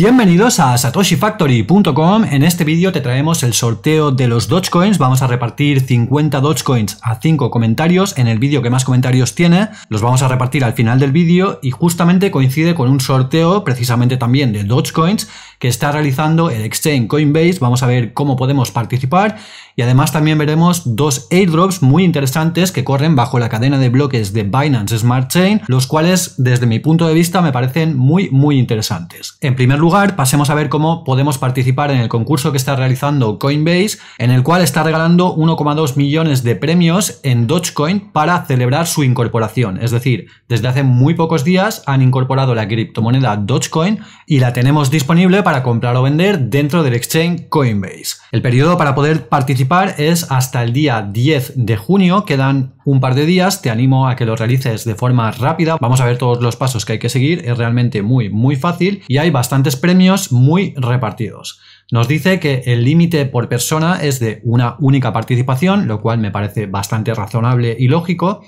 Bienvenidos a satoshifactory.com. En este vídeo te traemos el sorteo de los Dogecoins. Vamos a repartir 50 Dogecoins a 5 comentarios en el vídeo que más comentarios tiene. Los vamos a repartir al final del vídeo y justamente coincide con un sorteo precisamente también de Dogecoins que está realizando el exchange Coinbase. Vamos a ver cómo podemos participar y además también veremos dos airdrops muy interesantes que corren bajo la cadena de bloques de Binance Smart Chain, los cuales desde mi punto de vista me parecen muy muy interesantes. En primer lugar, pasemos a ver cómo podemos participar en el concurso que está realizando Coinbase, en el cual está regalando 1,2 millones de premios en Dogecoin para celebrar su incorporación. Es decir, desde hace muy pocos días han incorporado la criptomoneda Dogecoin y la tenemos disponible para comprar o vender dentro del exchange Coinbase. El periodo para poder participar es hasta el día 10 de junio, quedan un par de días, te animo a que lo realices de forma rápida, vamos a ver todos los pasos que hay que seguir, es realmente muy muy fácil y hay bastantes premios muy repartidos. Nos dice que el límite por persona es de una única participación, lo cual me parece bastante razonable y lógico.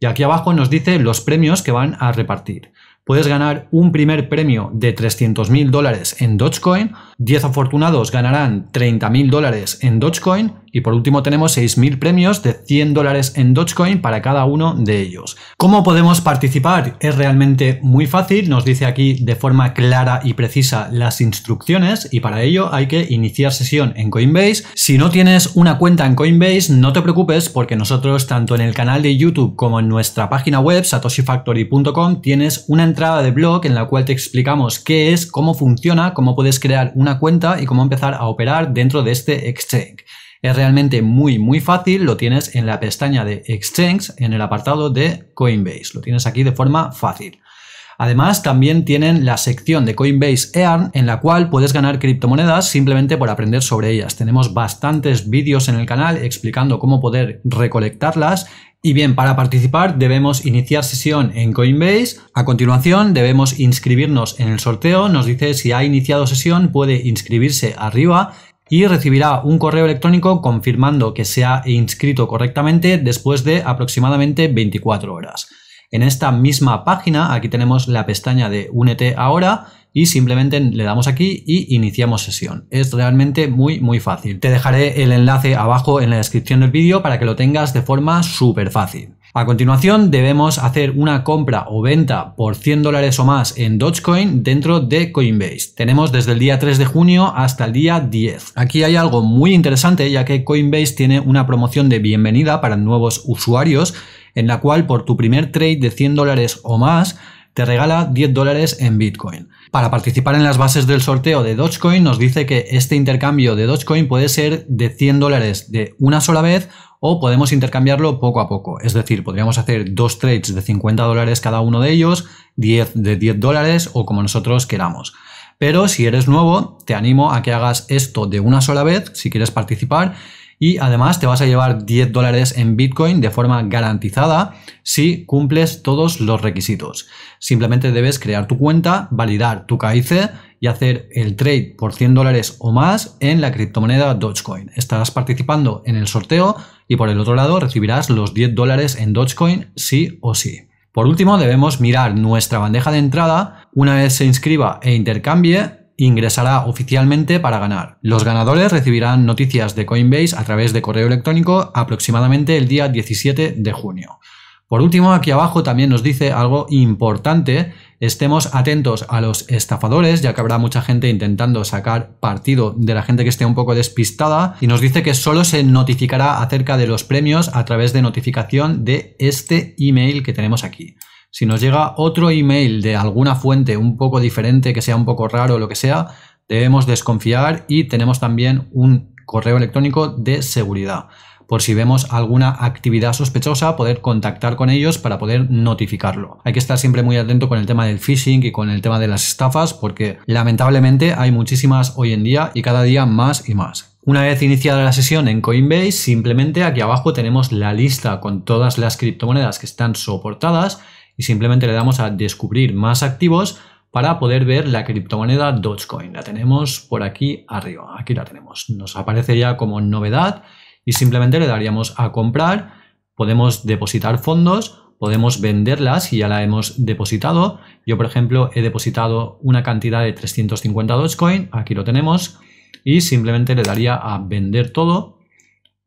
Y aquí abajo nos dice los premios que van a repartir puedes ganar un primer premio de 300.000 dólares en Dogecoin 10 afortunados ganarán 30.000 dólares en Dogecoin y por último tenemos 6.000 premios de 100 dólares en Dogecoin para cada uno de ellos. ¿Cómo podemos participar? Es realmente muy fácil, nos dice aquí de forma clara y precisa las instrucciones y para ello hay que iniciar sesión en Coinbase. Si no tienes una cuenta en Coinbase no te preocupes porque nosotros tanto en el canal de YouTube como en nuestra página web satoshifactory.com tienes una entrada de blog en la cual te explicamos qué es, cómo funciona, cómo puedes crear una cuenta y cómo empezar a operar dentro de este exchange. Es realmente muy, muy fácil. Lo tienes en la pestaña de Exchange, en el apartado de Coinbase. Lo tienes aquí de forma fácil. Además, también tienen la sección de Coinbase Earn en la cual puedes ganar criptomonedas simplemente por aprender sobre ellas. Tenemos bastantes vídeos en el canal explicando cómo poder recolectarlas y bien, para participar debemos iniciar sesión en Coinbase. A continuación debemos inscribirnos en el sorteo. Nos dice si ha iniciado sesión puede inscribirse arriba y recibirá un correo electrónico confirmando que se ha inscrito correctamente después de aproximadamente 24 horas. En esta misma página, aquí tenemos la pestaña de Únete ahora y simplemente le damos aquí y iniciamos sesión. Es realmente muy muy fácil. Te dejaré el enlace abajo en la descripción del vídeo para que lo tengas de forma súper fácil. A continuación debemos hacer una compra o venta por 100 dólares o más en Dogecoin dentro de Coinbase. Tenemos desde el día 3 de junio hasta el día 10. Aquí hay algo muy interesante ya que Coinbase tiene una promoción de bienvenida para nuevos usuarios en la cual por tu primer trade de 100 dólares o más te regala 10 dólares en Bitcoin. Para participar en las bases del sorteo de Dogecoin nos dice que este intercambio de Dogecoin puede ser de 100 dólares de una sola vez o podemos intercambiarlo poco a poco. Es decir, podríamos hacer dos trades de 50 dólares cada uno de ellos, 10 de 10 dólares o como nosotros queramos. Pero si eres nuevo, te animo a que hagas esto de una sola vez si quieres participar y además te vas a llevar 10 dólares en Bitcoin de forma garantizada si cumples todos los requisitos. Simplemente debes crear tu cuenta, validar tu KIC y hacer el trade por 100 dólares o más en la criptomoneda Dogecoin. Estarás participando en el sorteo y por el otro lado recibirás los 10 dólares en Dogecoin sí o sí. Por último, debemos mirar nuestra bandeja de entrada. Una vez se inscriba e intercambie, ingresará oficialmente para ganar. Los ganadores recibirán noticias de Coinbase a través de correo electrónico aproximadamente el día 17 de junio. Por último, aquí abajo también nos dice algo importante, estemos atentos a los estafadores, ya que habrá mucha gente intentando sacar partido de la gente que esté un poco despistada, y nos dice que solo se notificará acerca de los premios a través de notificación de este email que tenemos aquí. Si nos llega otro email de alguna fuente un poco diferente, que sea un poco raro o lo que sea, debemos desconfiar y tenemos también un correo electrónico de seguridad. Por si vemos alguna actividad sospechosa, poder contactar con ellos para poder notificarlo. Hay que estar siempre muy atento con el tema del phishing y con el tema de las estafas, porque lamentablemente hay muchísimas hoy en día y cada día más y más. Una vez iniciada la sesión en Coinbase, simplemente aquí abajo tenemos la lista con todas las criptomonedas que están soportadas y simplemente le damos a descubrir más activos para poder ver la criptomoneda Dogecoin. La tenemos por aquí arriba, aquí la tenemos. Nos aparece ya como novedad y simplemente le daríamos a comprar, podemos depositar fondos, podemos venderlas si ya la hemos depositado. Yo, por ejemplo, he depositado una cantidad de 350 Dogecoin, aquí lo tenemos, y simplemente le daría a vender todo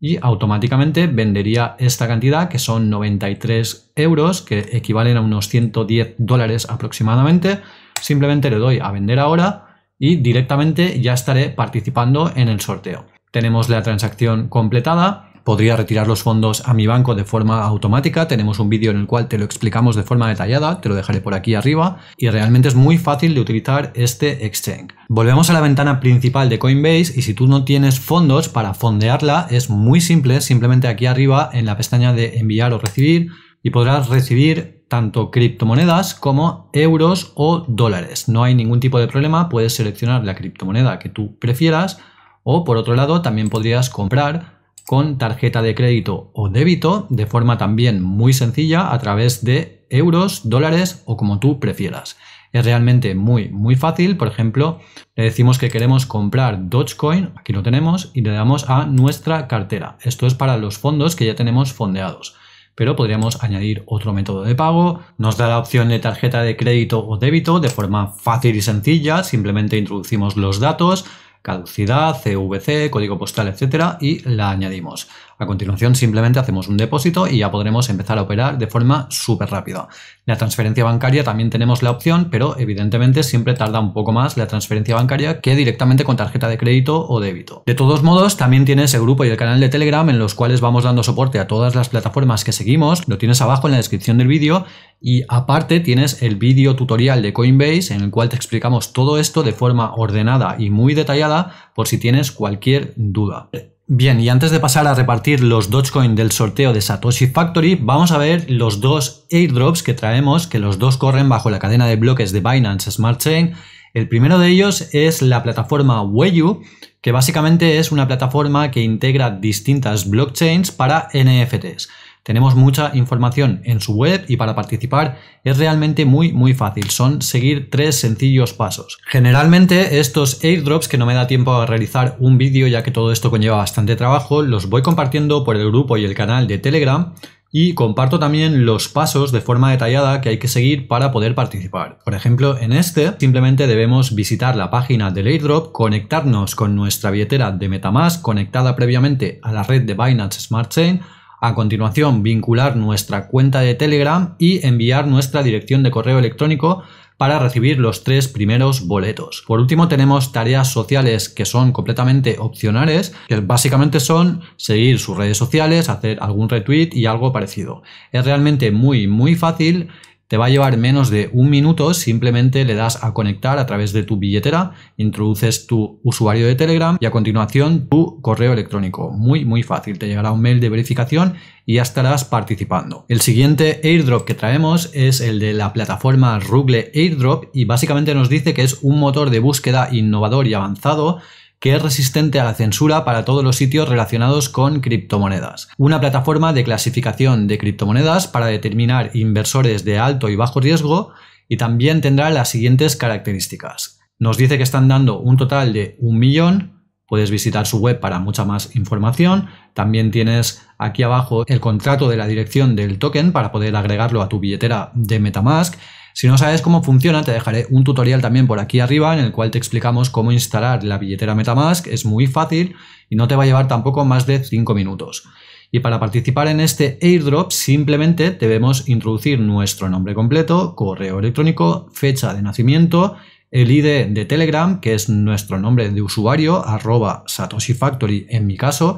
y automáticamente vendería esta cantidad que son 93 euros que equivalen a unos 110 dólares aproximadamente. Simplemente le doy a vender ahora y directamente ya estaré participando en el sorteo. Tenemos la transacción completada podría retirar los fondos a mi banco de forma automática. Tenemos un vídeo en el cual te lo explicamos de forma detallada, te lo dejaré por aquí arriba y realmente es muy fácil de utilizar este exchange. Volvemos a la ventana principal de Coinbase y si tú no tienes fondos para fondearla es muy simple, simplemente aquí arriba en la pestaña de enviar o recibir y podrás recibir tanto criptomonedas como euros o dólares. No hay ningún tipo de problema, puedes seleccionar la criptomoneda que tú prefieras o por otro lado también podrías comprar con tarjeta de crédito o débito de forma también muy sencilla a través de euros, dólares o como tú prefieras. Es realmente muy, muy fácil. Por ejemplo, le decimos que queremos comprar Dogecoin, aquí lo tenemos, y le damos a nuestra cartera. Esto es para los fondos que ya tenemos fondeados pero podríamos añadir otro método de pago. Nos da la opción de tarjeta de crédito o débito de forma fácil y sencilla, simplemente introducimos los datos, caducidad, CVC, código postal, etcétera, y la añadimos. A continuación simplemente hacemos un depósito y ya podremos empezar a operar de forma súper rápida. La transferencia bancaria también tenemos la opción, pero evidentemente siempre tarda un poco más la transferencia bancaria que directamente con tarjeta de crédito o débito. De todos modos, también tienes el grupo y el canal de Telegram en los cuales vamos dando soporte a todas las plataformas que seguimos. Lo tienes abajo en la descripción del vídeo y aparte tienes el vídeo tutorial de Coinbase en el cual te explicamos todo esto de forma ordenada y muy detallada por si tienes cualquier duda. Bien, y antes de pasar a repartir los Dogecoin del sorteo de Satoshi Factory, vamos a ver los dos airdrops que traemos, que los dos corren bajo la cadena de bloques de Binance Smart Chain. El primero de ellos es la plataforma Weyu, que básicamente es una plataforma que integra distintas blockchains para NFTs. Tenemos mucha información en su web y para participar es realmente muy muy fácil, son seguir tres sencillos pasos. Generalmente estos airdrops que no me da tiempo a realizar un vídeo ya que todo esto conlleva bastante trabajo, los voy compartiendo por el grupo y el canal de Telegram y comparto también los pasos de forma detallada que hay que seguir para poder participar. Por ejemplo, en este simplemente debemos visitar la página del airdrop, conectarnos con nuestra billetera de Metamask conectada previamente a la red de Binance Smart Chain a continuación, vincular nuestra cuenta de Telegram y enviar nuestra dirección de correo electrónico para recibir los tres primeros boletos. Por último tenemos tareas sociales que son completamente opcionales, que básicamente son seguir sus redes sociales, hacer algún retweet y algo parecido. Es realmente muy muy fácil te va a llevar menos de un minuto, simplemente le das a conectar a través de tu billetera, introduces tu usuario de Telegram y a continuación tu correo electrónico. Muy, muy fácil, te llegará un mail de verificación y ya estarás participando. El siguiente airdrop que traemos es el de la plataforma Rugle Airdrop y básicamente nos dice que es un motor de búsqueda innovador y avanzado que es resistente a la censura para todos los sitios relacionados con criptomonedas. Una plataforma de clasificación de criptomonedas para determinar inversores de alto y bajo riesgo y también tendrá las siguientes características. Nos dice que están dando un total de un millón, puedes visitar su web para mucha más información. También tienes aquí abajo el contrato de la dirección del token para poder agregarlo a tu billetera de Metamask si no sabes cómo funciona, te dejaré un tutorial también por aquí arriba en el cual te explicamos cómo instalar la billetera Metamask. Es muy fácil y no te va a llevar tampoco más de 5 minutos. Y para participar en este airdrop simplemente debemos introducir nuestro nombre completo, correo electrónico, fecha de nacimiento, el ID de Telegram, que es nuestro nombre de usuario, arroba Satoshi Factory en mi caso,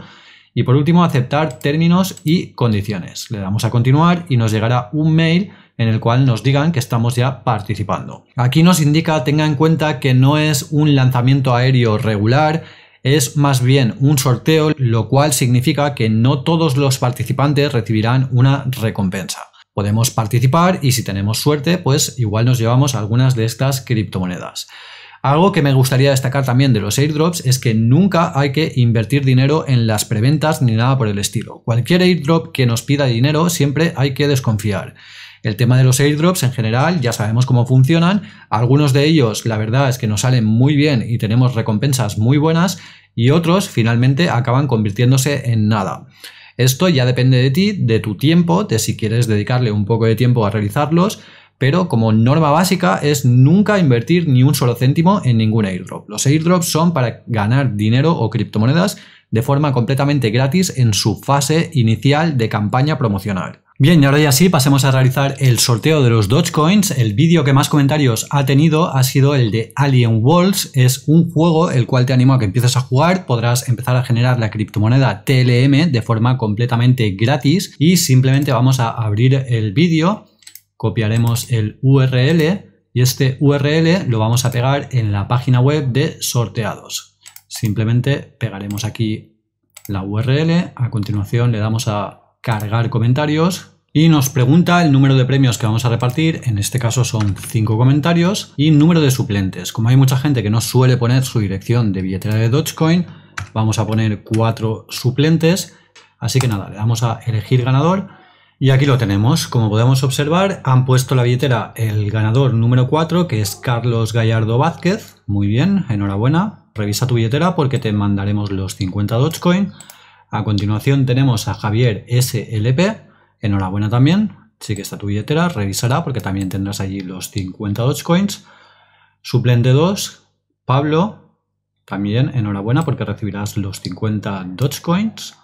y por último aceptar términos y condiciones. Le damos a continuar y nos llegará un mail en el cual nos digan que estamos ya participando. Aquí nos indica, tenga en cuenta que no es un lanzamiento aéreo regular, es más bien un sorteo, lo cual significa que no todos los participantes recibirán una recompensa. Podemos participar y si tenemos suerte, pues igual nos llevamos algunas de estas criptomonedas. Algo que me gustaría destacar también de los airdrops es que nunca hay que invertir dinero en las preventas ni nada por el estilo. Cualquier airdrop que nos pida dinero siempre hay que desconfiar. El tema de los airdrops en general ya sabemos cómo funcionan. Algunos de ellos la verdad es que nos salen muy bien y tenemos recompensas muy buenas y otros finalmente acaban convirtiéndose en nada. Esto ya depende de ti, de tu tiempo, de si quieres dedicarle un poco de tiempo a realizarlos, pero como norma básica es nunca invertir ni un solo céntimo en ningún airdrop. Los airdrops son para ganar dinero o criptomonedas de forma completamente gratis en su fase inicial de campaña promocional. Bien, y ahora ya sí, pasemos a realizar el sorteo de los Dogecoins. El vídeo que más comentarios ha tenido ha sido el de Alien Walls. Es un juego el cual te animo a que empieces a jugar. Podrás empezar a generar la criptomoneda TLM de forma completamente gratis y simplemente vamos a abrir el vídeo, copiaremos el URL y este URL lo vamos a pegar en la página web de sorteados. Simplemente pegaremos aquí la URL, a continuación le damos a cargar comentarios y nos pregunta el número de premios que vamos a repartir, en este caso son 5 comentarios, y número de suplentes. Como hay mucha gente que no suele poner su dirección de billetera de Dogecoin, vamos a poner 4 suplentes. Así que nada, le vamos a elegir ganador. Y aquí lo tenemos, como podemos observar, han puesto la billetera el ganador número 4, que es Carlos Gallardo Vázquez. Muy bien, enhorabuena. Revisa tu billetera porque te mandaremos los 50 Dogecoin. A continuación tenemos a Javier SLP. Enhorabuena también, sí que está tu billetera, revisará porque también tendrás allí los 50 Dogecoins. Suplente 2, Pablo, también enhorabuena porque recibirás los 50 Dogecoins.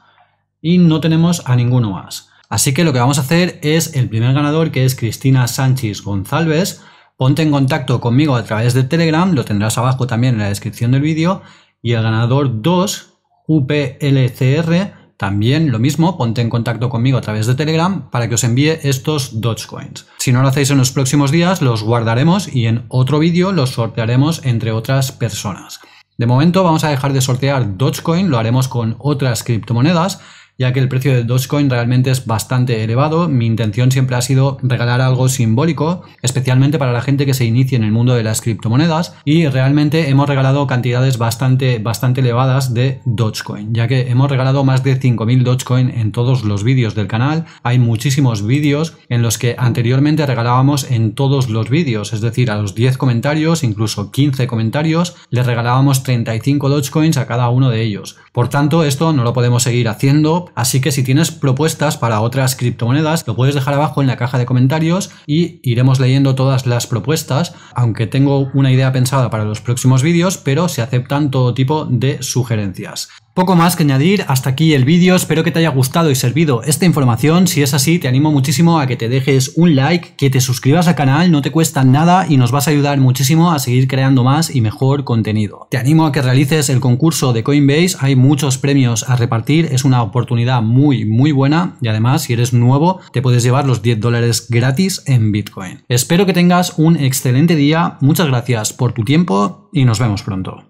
Y no tenemos a ninguno más. Así que lo que vamos a hacer es el primer ganador que es Cristina Sánchez González. Ponte en contacto conmigo a través de Telegram, lo tendrás abajo también en la descripción del vídeo. Y el ganador 2, UPLCR, también lo mismo, ponte en contacto conmigo a través de Telegram para que os envíe estos Dogecoins. Si no lo hacéis en los próximos días, los guardaremos y en otro vídeo los sortearemos entre otras personas. De momento vamos a dejar de sortear Dogecoin, lo haremos con otras criptomonedas, ya que el precio de Dogecoin realmente es bastante elevado. Mi intención siempre ha sido regalar algo simbólico, especialmente para la gente que se inicie en el mundo de las criptomonedas y realmente hemos regalado cantidades bastante, bastante elevadas de Dogecoin, ya que hemos regalado más de 5.000 Dogecoin en todos los vídeos del canal. Hay muchísimos vídeos en los que anteriormente regalábamos en todos los vídeos, es decir, a los 10 comentarios, incluso 15 comentarios, le regalábamos 35 Dogecoins a cada uno de ellos. Por tanto, esto no lo podemos seguir haciendo Así que si tienes propuestas para otras criptomonedas, lo puedes dejar abajo en la caja de comentarios y iremos leyendo todas las propuestas, aunque tengo una idea pensada para los próximos vídeos, pero se aceptan todo tipo de sugerencias. Poco más que añadir, hasta aquí el vídeo, espero que te haya gustado y servido esta información, si es así te animo muchísimo a que te dejes un like, que te suscribas al canal, no te cuesta nada y nos vas a ayudar muchísimo a seguir creando más y mejor contenido. Te animo a que realices el concurso de Coinbase, hay muchos premios a repartir, es una oportunidad muy muy buena y además si eres nuevo te puedes llevar los 10 dólares gratis en Bitcoin. Espero que tengas un excelente día, muchas gracias por tu tiempo y nos vemos pronto.